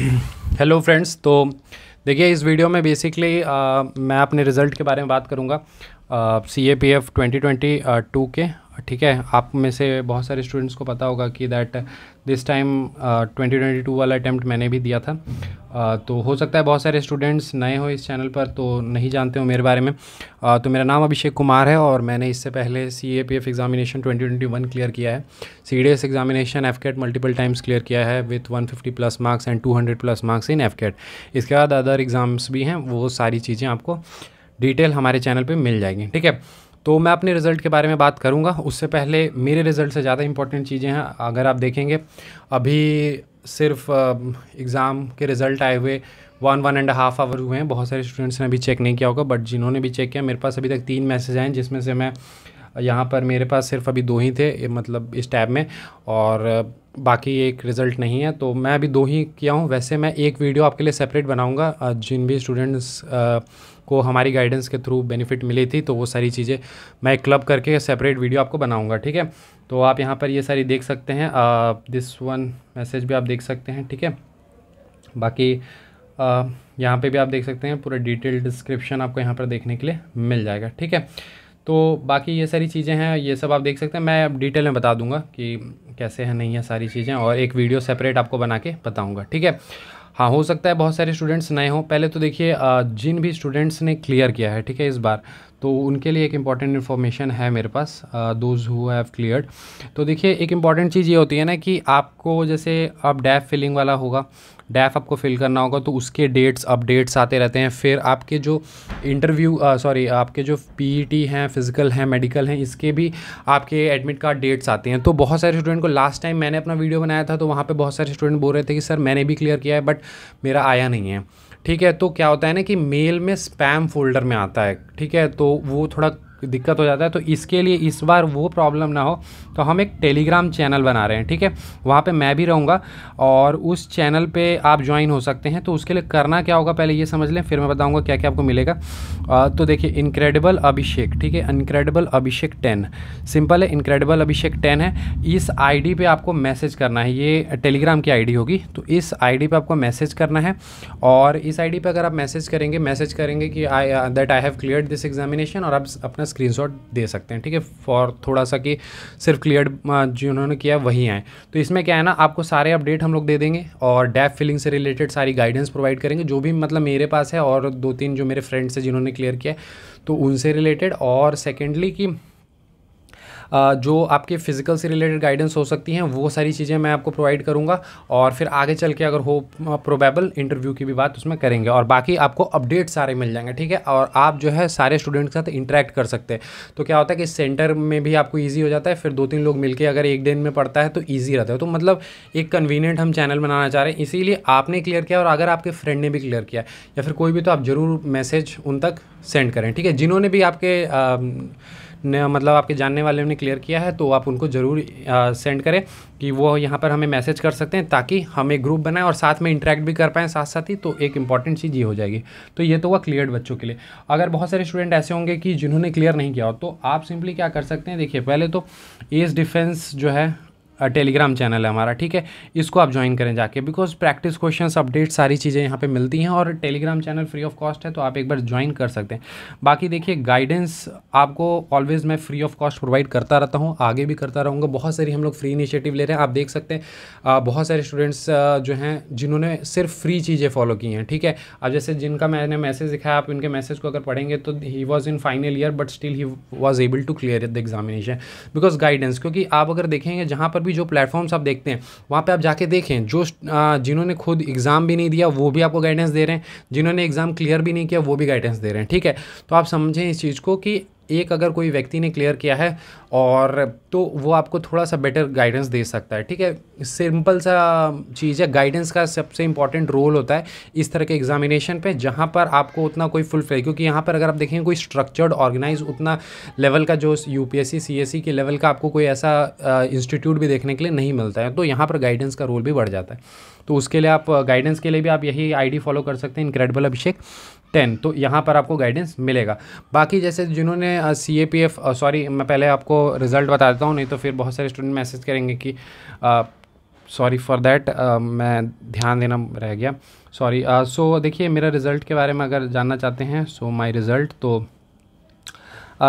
hello friends तो देखिए इस वीडियो में बेसिकली मैं अपने रिज़ल्ट के बारे में बात करूँगा C A P F twenty twenty two के ठीक है आप में से बहुत सारे स्टूडेंट्स को पता होगा कि that this time twenty twenty two वाला अटैम्प्ट मैंने भी दिया था तो हो सकता है बहुत सारे स्टूडेंट्स नए हो इस चैनल पर तो नहीं जानते हो मेरे बारे में तो मेरा नाम अभिषेक कुमार है और मैंने इससे पहले C A P F examination twenty twenty one clear किया है C D S examination AFCAT multiple times clear किया है with one fifty plus marks and two hundred plus marks in AFCAT इसके बाद other exams भी हैं वो सारी चीज़ें आपको डिटेल हमारे चैनल पर मिल जाएंगी ठीक है तो मैं अपने रिज़ल्ट के बारे में बात करूंगा उससे पहले मेरे रिज़ल्ट से ज़्यादा इंपॉर्टेंट चीज़ें हैं अगर आप देखेंगे अभी सिर्फ एग्ज़ाम के रिज़ल्ट आए हुए one one and half hour हुए हैं बहुत सारे स्टूडेंट्स ने अभी चेक नहीं किया होगा बट जिन्होंने भी चेक किया मेरे पास अभी तक तीन मैसेज आए हैं जिसमें से मैं यहाँ पर मेरे पास सिर्फ अभी दो ही थे मतलब इस टैब में और बाकी एक रिज़ल्ट नहीं है तो मैं अभी दो ही किया हूँ वैसे मैं एक वीडियो आपके लिए सेपरेट बनाऊँगा जिन भी स्टूडेंट्स को हमारी गाइडेंस के थ्रू बेनिफिट मिली थी तो वो सारी चीज़ें मैं क्लब करके सेपरेट वीडियो आपको बनाऊँगा ठीक है तो आप यहाँ पर ये सारी देख सकते हैं दिस वन मैसेज भी आप देख सकते हैं ठीक है बाकी यहाँ पे भी आप देख सकते हैं पूरा डिटेल डिस्क्रिप्शन आपको यहाँ पर देखने के लिए मिल जाएगा ठीक है तो बाकी ये सारी चीज़ें हैं ये सब आप देख सकते हैं मैं अब डिटेल में बता दूंगा कि कैसे हैं नहीं है सारी चीज़ें और एक वीडियो सेपरेट आपको बना के बताऊँगा ठीक है हाँ हो सकता है बहुत सारे स्टूडेंट्स नए हों पहले तो देखिए जिन भी स्टूडेंट्स ने क्लियर किया है ठीक है इस बार तो उनके लिए एक इम्पॉर्टेंट इन्फॉर्मेशन है मेरे पास दोज हु हैव क्लियर्ड तो देखिए एक इम्पॉर्टेंट चीज़ ये होती है ना कि आपको जैसे आप डैफ फिलिंग वाला होगा डैफ आपको फिल करना होगा तो उसके डेट्स अपडेट्स आते रहते हैं फिर आपके जो इंटरव्यू सॉरी uh, आपके जो पीईटी e हैं फिजिकल हैं मेडिकल हैं इसके भी आपके एडमिट कार्ड डेट्स आते हैं तो बहुत सारे स्टूडेंट को लास्ट टाइम मैंने अपना वीडियो बनाया था तो वहाँ पर बहुत सारे स्टूडेंट बोल रहे थे कि सर मैंने भी क्लियर किया है बट मेरा आया नहीं है ठीक है तो क्या होता है ना कि मेल में स्पैम फोल्डर में आता है ठीक है तो वो थोड़ा दिक्कत हो जाता है तो इसके लिए इस बार वो प्रॉब्लम ना हो तो हम एक टेलीग्राम चैनल बना रहे हैं ठीक है वहाँ पे मैं भी रहूँगा और उस चैनल पे आप ज्वाइन हो सकते हैं तो उसके लिए करना क्या होगा पहले ये समझ लें फिर मैं बताऊँगा क्या क्या आपको मिलेगा आ, तो देखिए इनक्रेडिबल अभिषेक ठीक है इनक्रेडिबल अभिषेक टेन सिंपल है इनक्रेडिबल अभिषेक टेन है इस आई पे आपको मैसेज करना है ये टेलीग्राम की आई होगी तो इस आई पे आपको मैसेज करना है और इस आई पे अगर आप मैसेज करेंगे मैसेज करेंगे कि I that I have clear this examination और आप अपना स्क्रीनशॉट दे सकते हैं ठीक है फॉर थोड़ा सा कि सिर्फ क्लियर जिन्होंने किया वही आए तो इसमें क्या है ना आपको सारे अपडेट हम लोग दे देंगे और डैप फिलिंग से रिलेटेड सारी गाइडेंस प्रोवाइड करेंगे जो भी मतलब मेरे पास है और दो तीन जो मेरे फ्रेंड्स हैं जिन्होंने क्लियर किया तो उनसे रिलेटेड और सेकेंडली कि जो आपके फिजिकल से रिलेटेड गाइडेंस हो सकती हैं वो सारी चीज़ें मैं आपको प्रोवाइड करूँगा और फिर आगे चल के अगर हो प्रोबेबल इंटरव्यू की भी बात उसमें करेंगे और बाकी आपको अपडेट सारे मिल जाएंगे ठीक है और आप जो है सारे स्टूडेंट के साथ इंटरेक्ट कर सकते हैं तो क्या होता है कि सेंटर में भी आपको ईजी हो जाता है फिर दो तीन लोग मिलकर अगर एक दिन में पढ़ता है तो ईजी रहता है तो मतलब एक कन्वीनियंट हम चैनल बनाना चाह रहे हैं इसीलिए आपने क्लियर किया और अगर आपके फ्रेंड ने भी क्लियर किया या फिर कोई भी तो आप ज़रूर मैसेज उन तक सेंड करें ठीक है जिन्होंने भी आपके आ, ने मतलब आपके जानने वाले ने क्लियर किया है तो आप उनको ज़रूर सेंड करें कि वो यहाँ पर हमें मैसेज कर सकते हैं ताकि हम एक ग्रुप बनाएं और साथ में इंटरेक्ट भी कर पाएँ साथ साथ ही तो एक इंपॉर्टेंट चीज़ ये हो जाएगी तो ये तो हुआ क्लियर बच्चों के लिए अगर बहुत सारे स्टूडेंट ऐसे होंगे कि जिन्होंने क्लियर नहीं किया हो तो आप सिंपली क्या कर सकते हैं देखिए पहले तो एज डिफेंस जो है टेलीग्राम चैनल है हमारा ठीक है इसको आप ज्वाइन करें जाके बिकॉज प्रैक्टिस क्वेश्चंस अपडेट सारी चीज़ें यहाँ पे मिलती हैं और Telegram channel free of cost है तो आप एक बार ज्वाइन कर सकते हैं बाकी देखिए गाइडेंस आपको ऑलवेज मैं फ्री ऑफ कॉस्ट प्रोवाइड करता रहता हूँ आगे भी करता रहूँगा बहुत सारी हम लोग फ्री इनिशिएटिव ले रहे हैं आप देख सकते हैं बहुत सारे स्टूडेंट्स जो हैं जिन्होंने सिर्फ फ्री चीज़ें फॉलो की हैं ठीक है अब जैसे जिनका मैंने मैसेज दिखाया आप उनके मैसेज को अगर पढ़ेंगे तो he was in final year but still he was able to clear the examination because guidance क्योंकि आप अगर देखेंगे जहाँ पर भी जो प्लेटफॉर्म्स आप देखते हैं वहाँ पर आप जाके देखें जो जिन्होंने खुद एग्ज़ाम भी नहीं दिया वो भी आपको गाइडेंस दे रहे हैं जिन्होंने एग्ज़ाम क्लियर भी नहीं किया वो भी गाइडेंस दे रहे हैं ठीक है तो आप समझें इस चीज़ को कि एक अगर कोई व्यक्ति ने क्लियर किया है और तो वो आपको थोड़ा सा बेटर गाइडेंस दे सकता है ठीक है सिंपल सा चीज़ है गाइडेंस का सबसे इंपॉर्टेंट रोल होता है इस तरह के एग्जामिनेशन पे जहाँ पर आपको उतना कोई फुल फ्लेज क्योंकि यहाँ पर अगर आप देखेंगे कोई स्ट्रक्चर्ड ऑर्गेनाइज उतना लेवल का जो यू पी एस के लेवल का आपको कोई ऐसा इंस्टीट्यूट भी देखने के लिए नहीं मिलता है तो यहाँ पर गाइडेंस का रोल भी बढ़ जाता है तो उसके लिए आप गाइडेंस के लिए भी आप यही आईडी फॉलो कर सकते हैं इनक्रेडिबल अभिषेक टेन तो यहाँ पर आपको गाइडेंस मिलेगा बाकी जैसे जिन्होंने C A P F sorry मैं पहले आपको रिजल्ट बता देता हूँ नहीं तो फिर बहुत सारे स्टूडेंट मैसेज करेंगे कि सॉरी फॉर देट मैं ध्यान देना रह गया सॉरी सो देखिए मेरा रिज़ल्ट के बारे में अगर जानना चाहते हैं सो माई रिज़ल्ट तो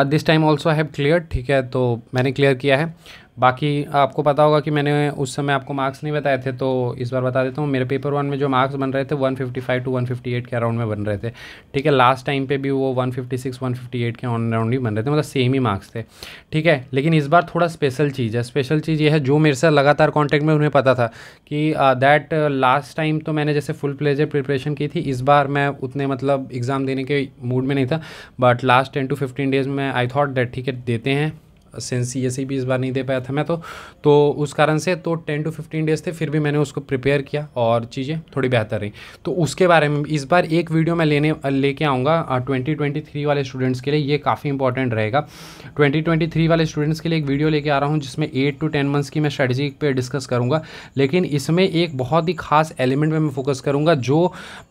this time also I have clear ठीक है तो मैंने क्लियर किया है बाकी आपको पता होगा कि मैंने उस समय आपको मार्क्स नहीं बताए थे तो इस बार बता देता हूँ मेरे पेपर वन में जो मार्क्स बन रहे थे 155 टू 158 के अराउंड में बन रहे थे ठीक है लास्ट टाइम पे भी वो 156 158 के ऑन अराउंड ही बन रहे थे मतलब सेम ही मार्क्स थे ठीक है लेकिन इस बार थोड़ा स्पेशल चीज़ है स्पेशल चीज़ ये है जो मेरे से लगातार कॉन्टैक्ट में उन्हें पता था कि दैट लास्ट टाइम तो मैंने जैसे फुल प्लेजर प्रिपरेशन की थी इस बार मैं उतने मतलब एग्ज़ाम देने के मूड में नहीं था but last ten to fifteen days में आई थॉट दैट ठीक है देते हैं सेंस सी भी इस बार नहीं दे पाया था मैं तो तो उस कारण से तो टेन टू फिफ्टीन डेज़ थे फिर भी मैंने उसको प्रिपेयर किया और चीज़ें थोड़ी बेहतर रही तो उसके बारे में इस बार एक वीडियो मैं लेने लेके आऊँगा ट्वेंटी ट्वेंटी थ्री वाले स्टूडेंट्स के लिए ये काफ़ी इंपॉर्टेंट रहेगा ट्वेंटी ट्वेंटी थ्री वाले स्टूडेंट्स के लिए एक वीडियो लेके आ रहा हूँ जिसमें एट टू टेन मंथ्स की मैं स्ट्रेटजी पर डिस्कस करूँगा लेकिन इसमें एक बहुत ही खास एलिमेंट में मैं फोकस करूँगा जो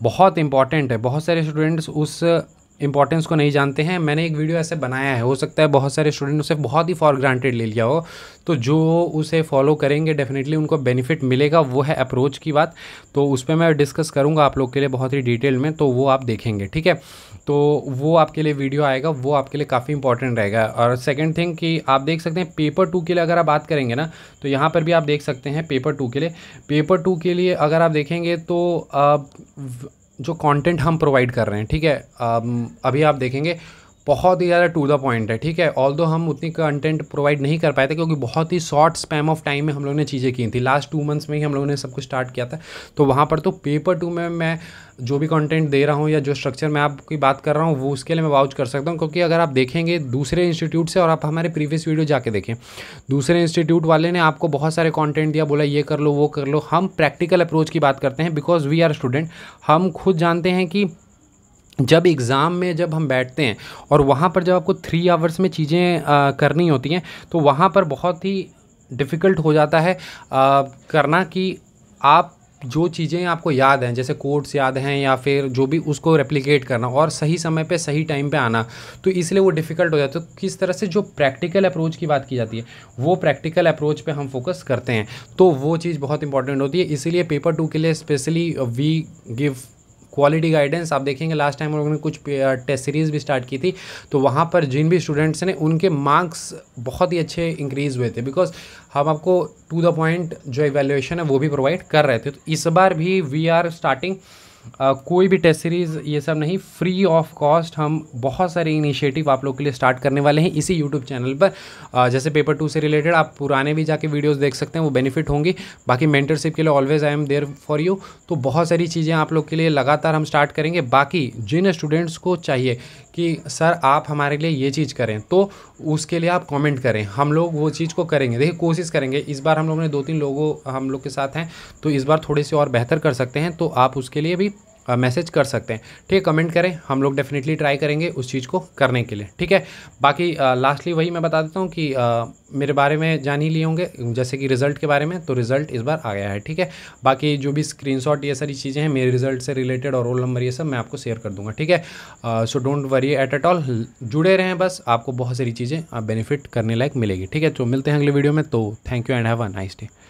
बहुत इंपॉर्टेंट है बहुत सारे स्टूडेंट्स उस इंपॉर्टेंस को नहीं जानते हैं मैंने एक वीडियो ऐसे बनाया है हो सकता है बहुत सारे स्टूडेंट उसे बहुत ही फॉर ग्रांटेड ले लिया हो तो जो उसे फॉलो करेंगे डेफिनेटली उनको बेनिफिट मिलेगा वो है अप्रोच की बात तो उस पर मैं डिस्कस करूँगा आप लोग के लिए बहुत ही डिटेल में तो वो आप देखेंगे ठीक है तो वो आपके लिए वीडियो आएगा वो आपके लिए काफ़ी इंपॉर्टेंट रहेगा और सेकेंड थिंग कि आप देख सकते हैं पेपर टू के लिए अगर आप बात करेंगे ना तो यहाँ पर भी आप देख सकते हैं पेपर टू के लिए पेपर टू के लिए अगर आप देखेंगे तो जो कंटेंट हम प्रोवाइड कर रहे हैं ठीक है अभी आप देखेंगे बहुत ही ज़्यादा टू द पॉइंट है ठीक है ऑल दो हम उतनी कंटेंट प्रोवाइड नहीं कर पाए थे क्योंकि बहुत ही शॉर्ट स्पैम ऑफ टाइम में हम लोगों ने चीज़ें की थी लास्ट टू मंथ्स में ही हम लोगों ने सब कुछ स्टार्ट किया था तो वहाँ पर तो पेपर टू में मैं जो भी कंटेंट दे रहा हूँ या जो स्ट्रक्चर मैं आपकी बात कर रहा हूँ वो उसके लिए मैं वाउच कर सकता हूँ क्योंकि अगर आप देखेंगे दूसरे इंस्टीट्यूट से और आप हमारे प्रीवियस वीडियो जाके देखें दूसरे इंस्टीट्यूट वाले ने आपको बहुत सारे कॉन्टेंट दिया बोला ये कर लो वो कर लो हम प्रैक्टिकल अप्रोच की बात करते हैं बिकॉज वी आर स्टूडेंट हम खुद जानते हैं कि जब एग्ज़ाम में जब हम बैठते हैं और वहाँ पर जब आपको थ्री आवर्स में चीज़ें करनी होती हैं तो वहाँ पर बहुत ही डिफ़िकल्ट हो जाता है आ, करना कि आप जो चीज़ें आपको याद हैं जैसे कोड्स याद हैं या फिर जो भी उसको रेप्लिकेट करना और सही समय पे सही टाइम पे आना तो इसलिए वो डिफ़िकल्ट हो जाता है तो किस तरह से जो प्रैक्टिकल अप्रोच की बात की जाती है वो प्रैक्टिकल अप्रोच पे हम फोकस करते हैं तो वो चीज़ बहुत इंपॉर्टेंट होती है इसीलिए पेपर टू के लिए specially we give quality guidance आप देखेंगे लास्ट टाइम हम लोगों ने कुछ टेस्ट सीरीज़ भी स्टार्ट की थी तो वहाँ पर जिन भी स्टूडेंट्स ने उनके मार्क्स बहुत ही अच्छे इंक्रीज़ हुए थे बिकॉज हम आपको टू द पॉइंट जो एवेल्यूएशन है वो भी प्रोवाइड कर रहे थे तो इस बार भी वी आर स्टार्टिंग आ, कोई भी टेस्ट सीरीज़ ये सब नहीं फ्री ऑफ कॉस्ट हम बहुत सारे इनिशिएटिव आप लोग के लिए स्टार्ट करने वाले हैं इसी यूट्यूब चैनल पर आ, जैसे पेपर टू से रिलेटेड आप पुराने भी जाके वीडियोस देख सकते हैं वो बेनिफिट होंगी बाकी मेंटरशिप के लिए always I am there for you तो बहुत सारी चीज़ें आप लोग के लिए लगातार हम स्टार्ट करेंगे बाकी जिन स्टूडेंट्स को चाहिए कि सर आप हमारे लिए ये चीज़ करें तो उसके लिए आप कमेंट करें हम लोग वो चीज़ को करेंगे देखिए कोशिश करेंगे इस बार हम लोग ने दो तीन लोगों हम लोग के साथ हैं तो इस बार थोड़े से और बेहतर कर सकते हैं तो आप उसके लिए भी मैसेज कर सकते हैं ठीक है कमेंट करें हम लोग डेफिनेटली ट्राई करेंगे उस चीज़ को करने के लिए ठीक है बाकी लास्टली वही मैं बता देता हूँ कि आ, मेरे बारे में जान ही लिए होंगे जैसे कि रिजल्ट के बारे में तो रिजल्ट इस बार आ गया है ठीक है बाकी जो भी स्क्रीनशॉट ये सारी चीज़ें हैं मेरे रिजल्ट से रिलेटेड और रोल नंबर ये सब मैं आपको शेयर कर दूंगा ठीक है so don't worry at at all जुड़े रहें बस आपको बहुत सारी चीज़ें बेनिफिट करने लायक मिलेगी ठीक है तो मिलते हैं अगले वीडियो में तो thank you and have a nice day